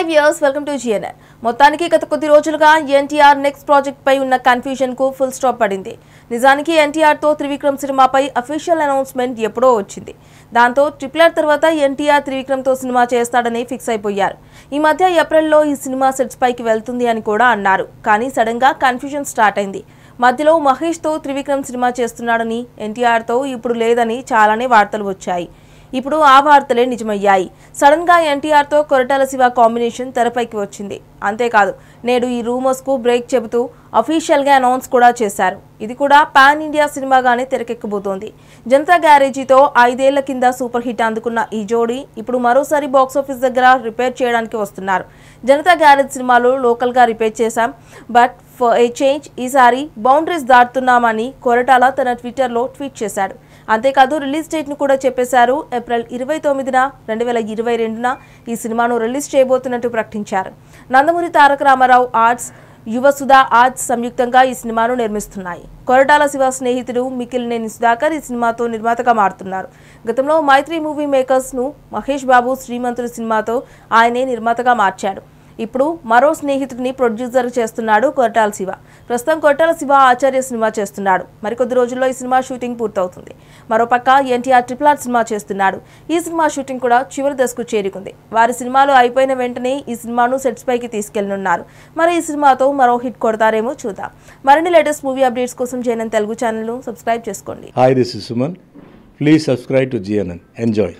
five years welcome to G N R మొత్తానికి గత కొద్ది రోజులుగా ఎన్టీఆర్ నెక్స్ట్ ప్రాజెక్ట్ పై ఉన్న కన్ఫ్యూజన్ కు ఫుల్ స్టాప్ పడింది నిజానికి ఎన్టీఆర్ తో త్రివిక్రమ్ సినిమాపై అఫీషియల్ అనౌన్స్మెంట్ ఎప్పుడో వచ్చింది దాంతో ట్రిపులర్ తర్వాత ఎన్టీఆర్ త్రివిక్రమ్ తో సినిమా చేస్తాడని ఫిక్స్ అయిపోయారు ఈ మధ్య ఏప్రిల్లో ఈ సినిమా సెట్స్ పైకి వెళ్తుంది అని కూడా అన్నారు కానీ సడన్ గా కన్ఫ్యూజన్ స్టార్ట్ అయింది మధ్యలో మహేష్తో త్రివిక్రమ్ సినిమా చేస్తున్నాడని ఎన్టీఆర్తో ఇప్పుడు లేదని చాలానే వార్తలు వచ్చాయి ఇప్పుడు ఆ వార్తలే నిజమయ్యాయి సడన్గా ఎన్టీఆర్తో కొరటాల శివ కాంబినేషన్ తెరపైకి వచ్చింది అంతేకాదు నేడు ఈ రూమర్స్కు బ్రేక్ చెబుతూ అఫీషియల్గా అనౌన్స్ కూడా చేశారు ఇది కూడా పాన్ ఇండియా సినిమాగానే తెరకెక్కబోతోంది జనతా గ్యారేజీతో ఐదేళ్ల కింద సూపర్ హిట్ అందుకున్న ఈ జోడీ ఇప్పుడు మరోసారి బాక్సాఫీస్ దగ్గర రిపేర్ చేయడానికి వస్తున్నారు జనతా గ్యారేజ్ లోకల్ లోకల్గా రిపేర్ చేశాం బట్ ఫర్ ఏ చేంజ్ ఈసారి బౌండరీస్ దాటుతున్నామని కొరటాల తన ట్విట్టర్లో ట్వీట్ చేశాడు అంతేకాదు రిలీజ్ ను కూడా చెప్పేశారు ఏప్రిల్ ఇరవై తొమ్మిదిన రెండు వేల ఇరవై రెండున ఈ సినిమాను రిలీజ్ చేయబోతున్నట్టు ప్రకటించారు నందమూరి తారక రామారావు ఆర్ట్స్ యువసుధ ఆజ్ సంయుక్తంగా ఈ సినిమాను నిర్మిస్తున్నాయి కొరటాల శివ స్నేహితుడు నేని సుధాకర్ ఈ సినిమాతో నిర్మాతగా మారుతున్నారు గతంలో మైత్రి మూవీ మేకర్స్ను మహేష్ బాబు శ్రీమంతుడు సినిమాతో ఆయనే నిర్మాతగా మార్చాడు ఇప్పుడు మరో స్నేహితుడిని ప్రొడ్యూసర్ చేస్తున్నాడు కొరటాల శివ ప్రస్తుతం కొరటాల శివ ఆచార్య సినిమా చేస్తున్నాడు మరికొద్ది రోజుల్లో ఈ సినిమా షూటింగ్ పూర్తవుతుంది మరోపక్క ఎన్టీఆర్ ట్రిపుల్ ఆర్ సినిమా చేస్తున్నాడు ఈ సినిమా షూటింగ్ కూడా చివరి దశకు చేరుకుంది వారి సినిమాలు అయిపోయిన వెంటనే ఈ సినిమాను సెట్స్ పైకి తీసుకెళ్లనున్నారు మరి ఈ సినిమాతో మరో హిట్ కొడతారేమో చూద్దాం మరిన్ని లేటెస్ట్ మూవీ అప్డేట్స్ కోసం జేఎన్ఎన్ తెలుగు ఛానల్ను సబ్స్క్రైబ్ చేసుకోండి hi this is Suman please subscribe to G N N enjoy